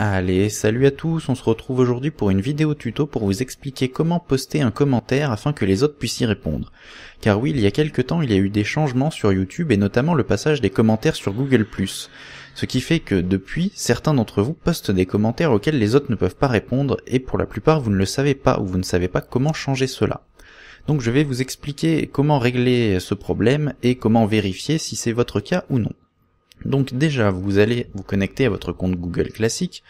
Allez, salut à tous, on se retrouve aujourd'hui pour une vidéo tuto pour vous expliquer comment poster un commentaire afin que les autres puissent y répondre. Car oui, il y a quelques temps, il y a eu des changements sur YouTube et notamment le passage des commentaires sur Google+. Ce qui fait que, depuis, certains d'entre vous postent des commentaires auxquels les autres ne peuvent pas répondre et pour la plupart vous ne le savez pas ou vous ne savez pas comment changer cela. Donc je vais vous expliquer comment régler ce problème et comment vérifier si c'est votre cas ou non. Donc déjà, vous allez vous connecter à votre compte Google classique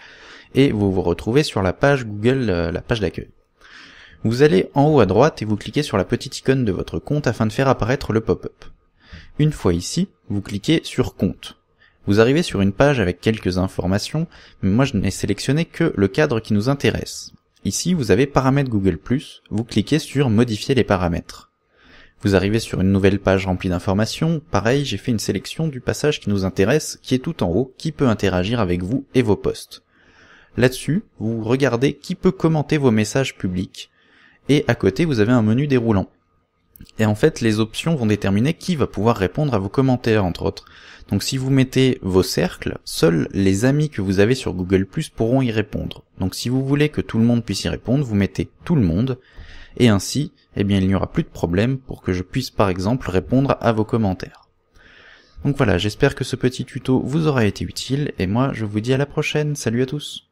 et vous vous retrouvez sur la page Google, euh, la page d'accueil. Vous allez en haut à droite et vous cliquez sur la petite icône de votre compte afin de faire apparaître le pop-up. Une fois ici, vous cliquez sur compte. Vous arrivez sur une page avec quelques informations, mais moi je n'ai sélectionné que le cadre qui nous intéresse. Ici, vous avez paramètres Google+, vous cliquez sur modifier les paramètres. Vous arrivez sur une nouvelle page remplie d'informations. Pareil, j'ai fait une sélection du passage qui nous intéresse, qui est tout en haut, qui peut interagir avec vous et vos posts. Là-dessus, vous regardez qui peut commenter vos messages publics. Et à côté, vous avez un menu déroulant. Et en fait, les options vont déterminer qui va pouvoir répondre à vos commentaires, entre autres. Donc si vous mettez vos cercles, seuls les amis que vous avez sur Google Plus pourront y répondre. Donc si vous voulez que tout le monde puisse y répondre, vous mettez tout le monde, et ainsi, eh bien, il n'y aura plus de problème pour que je puisse par exemple répondre à vos commentaires. Donc voilà, j'espère que ce petit tuto vous aura été utile, et moi je vous dis à la prochaine, salut à tous